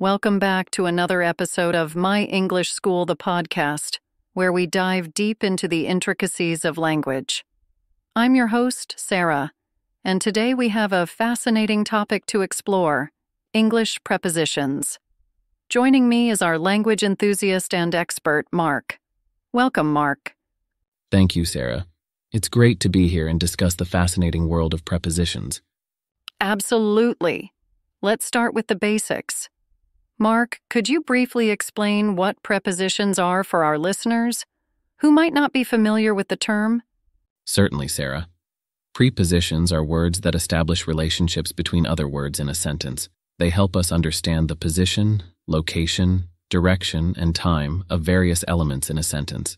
Welcome back to another episode of My English School, the podcast, where we dive deep into the intricacies of language. I'm your host, Sarah, and today we have a fascinating topic to explore English prepositions. Joining me is our language enthusiast and expert, Mark. Welcome, Mark. Thank you, Sarah. It's great to be here and discuss the fascinating world of prepositions. Absolutely. Let's start with the basics. Mark, could you briefly explain what prepositions are for our listeners who might not be familiar with the term? Certainly, Sarah. Prepositions are words that establish relationships between other words in a sentence. They help us understand the position, location, direction, and time of various elements in a sentence.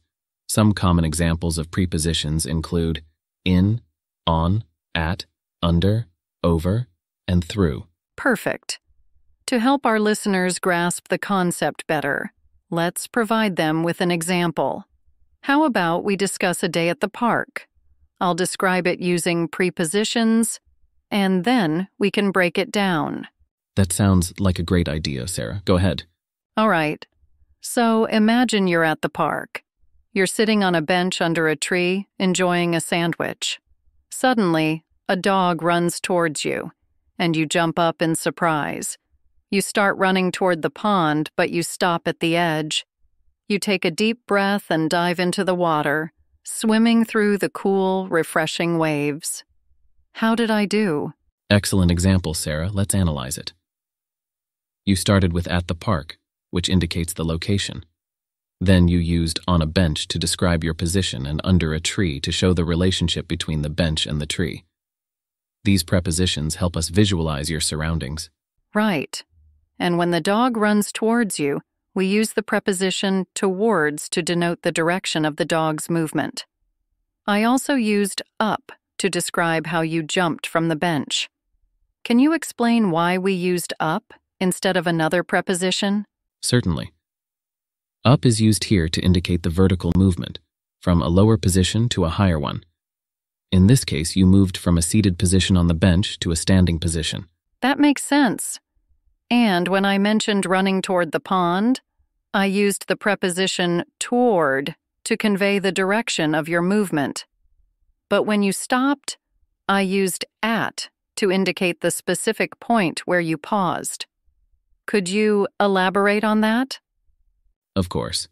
Some common examples of prepositions include in, on, at, under, over, and through. Perfect. To help our listeners grasp the concept better, let's provide them with an example. How about we discuss a day at the park? I'll describe it using prepositions, and then we can break it down. That sounds like a great idea, Sarah. Go ahead. All right. So imagine you're at the park. You're sitting on a bench under a tree, enjoying a sandwich. Suddenly, a dog runs towards you, and you jump up in surprise. You start running toward the pond, but you stop at the edge. You take a deep breath and dive into the water, swimming through the cool, refreshing waves. How did I do? Excellent example, Sarah. Let's analyze it. You started with at the park, which indicates the location. Then you used on a bench to describe your position and under a tree to show the relationship between the bench and the tree. These prepositions help us visualize your surroundings. Right and when the dog runs towards you, we use the preposition towards to denote the direction of the dog's movement. I also used up to describe how you jumped from the bench. Can you explain why we used up instead of another preposition? Certainly. Up is used here to indicate the vertical movement, from a lower position to a higher one. In this case, you moved from a seated position on the bench to a standing position. That makes sense. And when I mentioned running toward the pond, I used the preposition toward to convey the direction of your movement. But when you stopped, I used at to indicate the specific point where you paused. Could you elaborate on that? Of course.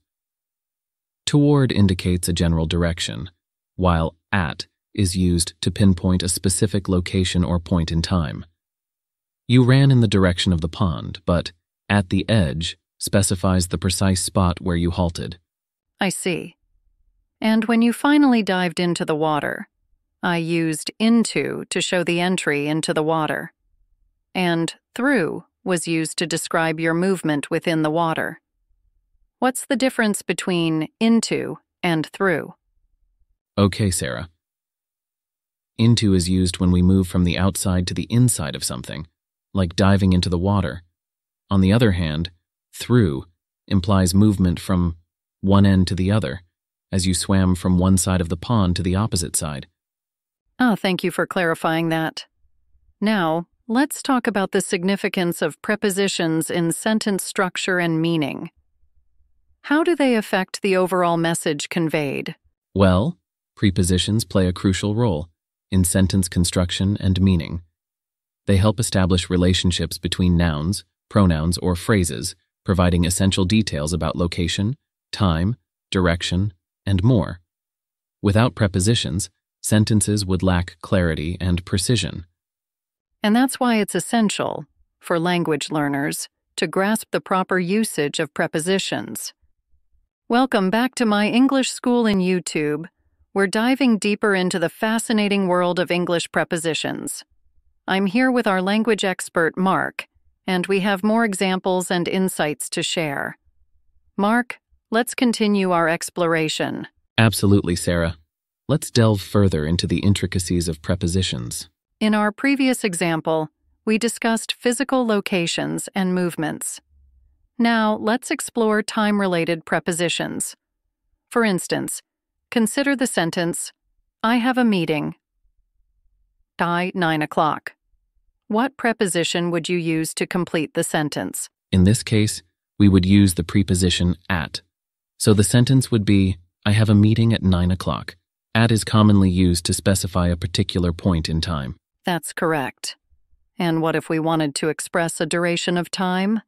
Toward indicates a general direction, while at is used to pinpoint a specific location or point in time. You ran in the direction of the pond, but at the edge specifies the precise spot where you halted. I see. And when you finally dived into the water, I used into to show the entry into the water. And through was used to describe your movement within the water. What's the difference between into and through? Okay, Sarah. Into is used when we move from the outside to the inside of something, like diving into the water. On the other hand, through implies movement from one end to the other, as you swam from one side of the pond to the opposite side. Ah, oh, thank you for clarifying that. Now, let's talk about the significance of prepositions in sentence structure and meaning. How do they affect the overall message conveyed? Well, prepositions play a crucial role in sentence construction and meaning. They help establish relationships between nouns, pronouns, or phrases, providing essential details about location, time, direction, and more. Without prepositions, sentences would lack clarity and precision. And that's why it's essential, for language learners, to grasp the proper usage of prepositions. Welcome back to My English School in YouTube. We're diving deeper into the fascinating world of English prepositions. I'm here with our language expert, Mark, and we have more examples and insights to share. Mark, let's continue our exploration. Absolutely, Sarah. Let's delve further into the intricacies of prepositions. In our previous example, we discussed physical locations and movements. Now, let's explore time related prepositions. For instance, consider the sentence, I have a meeting. Die 9 o'clock. What preposition would you use to complete the sentence? In this case, we would use the preposition at. So the sentence would be, I have a meeting at 9 o'clock. At is commonly used to specify a particular point in time. That's correct. And what if we wanted to express a duration of time?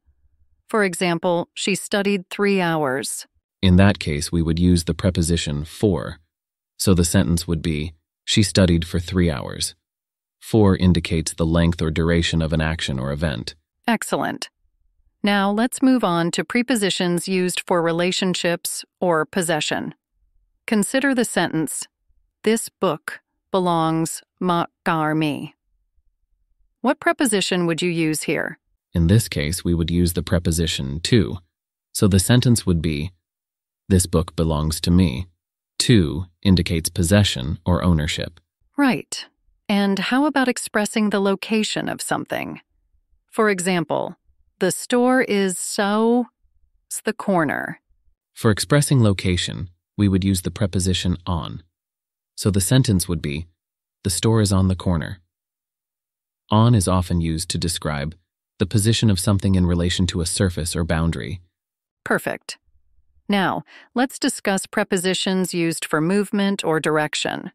For example, she studied three hours. In that case, we would use the preposition for. So the sentence would be, she studied for three hours. 4 indicates the length or duration of an action or event. Excellent. Now let's move on to prepositions used for relationships or possession. Consider the sentence, This book belongs ma garmi. What preposition would you use here? In this case, we would use the preposition to. So the sentence would be, This book belongs to me. To indicates possession or ownership. Right. And how about expressing the location of something? For example, the store is so the corner. For expressing location, we would use the preposition on. So the sentence would be, the store is on the corner. On is often used to describe the position of something in relation to a surface or boundary. Perfect. Now, let's discuss prepositions used for movement or direction.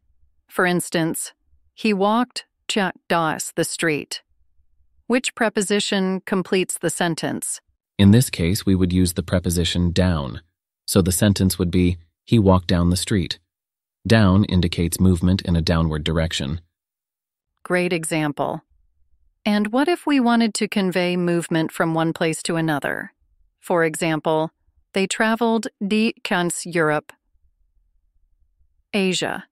For instance, he walked Jack Doss the street. Which preposition completes the sentence? In this case, we would use the preposition down. So the sentence would be, he walked down the street. Down indicates movement in a downward direction. Great example. And what if we wanted to convey movement from one place to another? For example, they traveled die ganz Europe, Asia.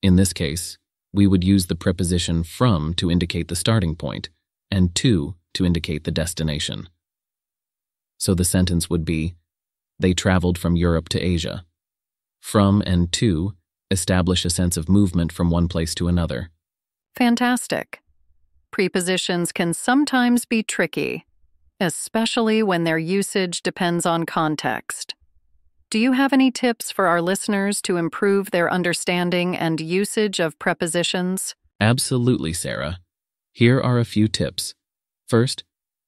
In this case, we would use the preposition from to indicate the starting point and to to indicate the destination. So the sentence would be They traveled from Europe to Asia. From and to establish a sense of movement from one place to another. Fantastic. Prepositions can sometimes be tricky, especially when their usage depends on context. Do you have any tips for our listeners to improve their understanding and usage of prepositions? Absolutely, Sarah. Here are a few tips. First,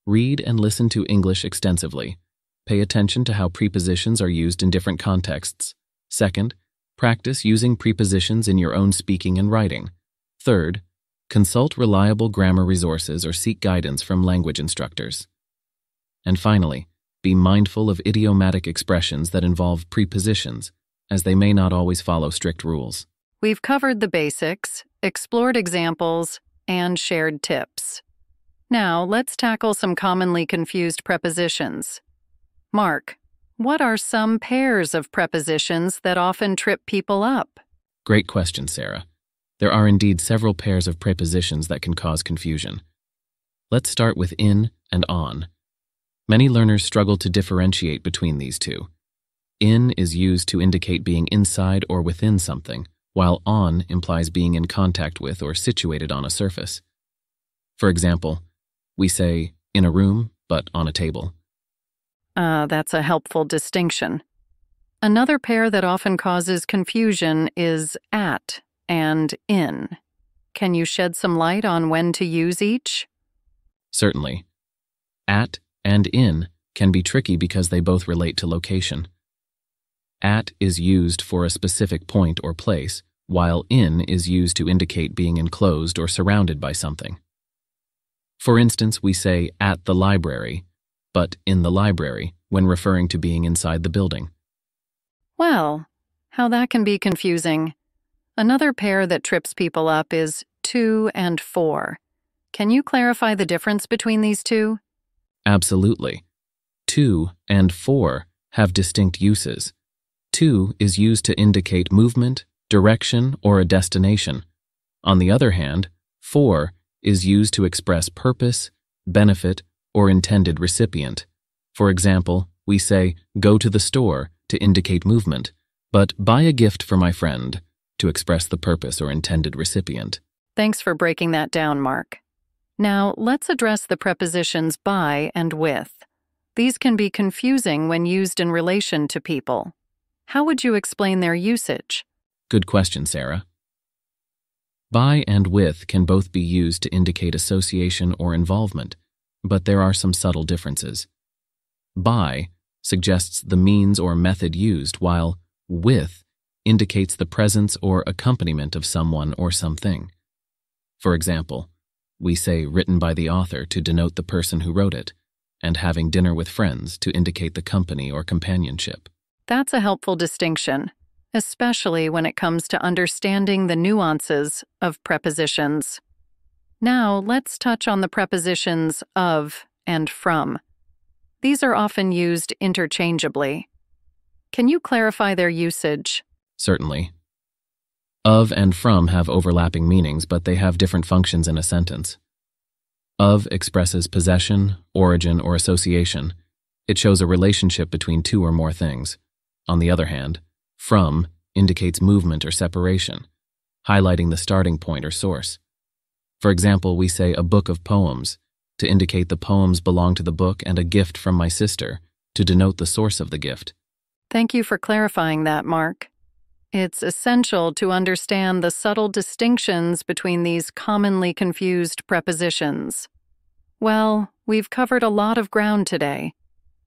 read and listen to English extensively. Pay attention to how prepositions are used in different contexts. Second, practice using prepositions in your own speaking and writing. Third, consult reliable grammar resources or seek guidance from language instructors. And finally, be mindful of idiomatic expressions that involve prepositions, as they may not always follow strict rules. We've covered the basics, explored examples, and shared tips. Now, let's tackle some commonly confused prepositions. Mark, what are some pairs of prepositions that often trip people up? Great question, Sarah. There are indeed several pairs of prepositions that can cause confusion. Let's start with in and on. Many learners struggle to differentiate between these two. In is used to indicate being inside or within something, while on implies being in contact with or situated on a surface. For example, we say in a room, but on a table. Uh, that's a helpful distinction. Another pair that often causes confusion is at and in. Can you shed some light on when to use each? Certainly. At and in can be tricky because they both relate to location. At is used for a specific point or place, while in is used to indicate being enclosed or surrounded by something. For instance, we say at the library, but in the library when referring to being inside the building. Well, how that can be confusing. Another pair that trips people up is 2 and 4. Can you clarify the difference between these two? Absolutely. 2 and 4 have distinct uses. 2 is used to indicate movement, direction, or a destination. On the other hand, 4 is used to express purpose, benefit, or intended recipient. For example, we say, go to the store to indicate movement, but buy a gift for my friend to express the purpose or intended recipient. Thanks for breaking that down, Mark. Now, let's address the prepositions by and with. These can be confusing when used in relation to people. How would you explain their usage? Good question, Sarah. By and with can both be used to indicate association or involvement, but there are some subtle differences. By suggests the means or method used, while with indicates the presence or accompaniment of someone or something. For example, we say written by the author to denote the person who wrote it, and having dinner with friends to indicate the company or companionship. That's a helpful distinction, especially when it comes to understanding the nuances of prepositions. Now, let's touch on the prepositions of and from. These are often used interchangeably. Can you clarify their usage? Certainly. Of and from have overlapping meanings, but they have different functions in a sentence. Of expresses possession, origin, or association. It shows a relationship between two or more things. On the other hand, from indicates movement or separation, highlighting the starting point or source. For example, we say a book of poems to indicate the poems belong to the book and a gift from my sister to denote the source of the gift. Thank you for clarifying that, Mark. It's essential to understand the subtle distinctions between these commonly confused prepositions. Well, we've covered a lot of ground today.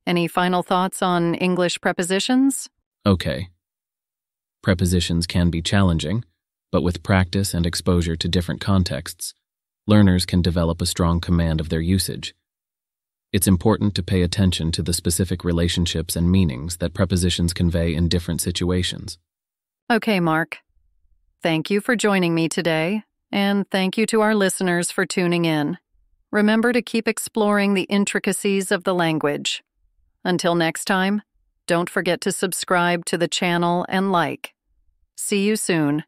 Any final thoughts on English prepositions? Okay. Prepositions can be challenging, but with practice and exposure to different contexts, learners can develop a strong command of their usage. It's important to pay attention to the specific relationships and meanings that prepositions convey in different situations. Okay, Mark. Thank you for joining me today, and thank you to our listeners for tuning in. Remember to keep exploring the intricacies of the language. Until next time, don't forget to subscribe to the channel and like. See you soon.